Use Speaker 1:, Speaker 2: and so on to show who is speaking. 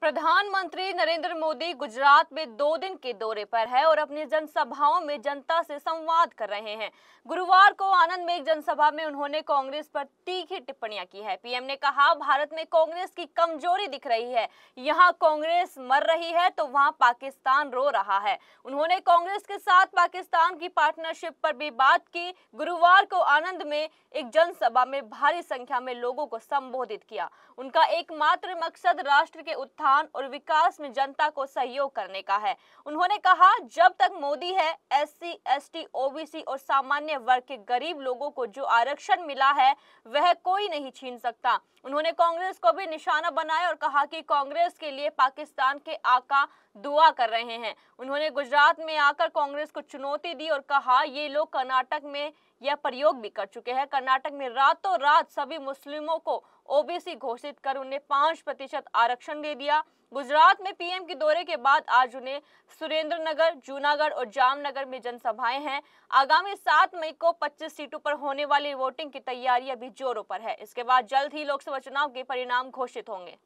Speaker 1: प्रधानमंत्री नरेंद्र मोदी गुजरात में दो दिन के दौरे पर है और अपनी जनसभाओं में जनता से संवाद कर रहे हैं गुरुवार को आनंद में एक जनसभा में उन्होंने कांग्रेस पर तीखी टिप्पणियां की है पीएम ने कहा भारत में कांग्रेस की कमजोरी दिख रही है यहां कांग्रेस मर रही है तो वहां पाकिस्तान रो रहा है उन्होंने कांग्रेस के साथ पाकिस्तान की पार्टनरशिप पर भी बात की गुरुवार को आनंद में एक जनसभा में भारी संख्या में लोगों को संबोधित किया उनका एकमात्र मकसद राष्ट्र के उत्थान उत्थान और विकास में जनता को सहयोग करने का है उन्होंने कहा जब तक मोदी है एस सी एस ओबीसी और सामान्य वर्ग के गरीब लोगों को जो आरक्षण मिला है वह कोई नहीं छीन सकता उन्होंने कांग्रेस को भी निशाना बनाया और कहा कि कांग्रेस के लिए पाकिस्तान के आका दुआ कर रहे हैं उन्होंने गुजरात में आकर कांग्रेस को चुनौती दी और कहा ये लोग कर्नाटक में यह प्रयोग भी कर चुके हैं कर्नाटक में रातों रात सभी मुस्लिमों को ओबीसी घोषित कर उन्हें पांच प्रतिशत आरक्षण दे दिया गुजरात में पीएम के दौरे के बाद आज उन्हें सुरेंद्रनगर जूनागढ़ और जामनगर में जनसभाएं हैं आगामी सात मई को 25 सीटों पर होने वाली वोटिंग की तैयारी अभी जोरों पर है इसके बाद जल्द ही लोकसभा चुनाव के परिणाम घोषित होंगे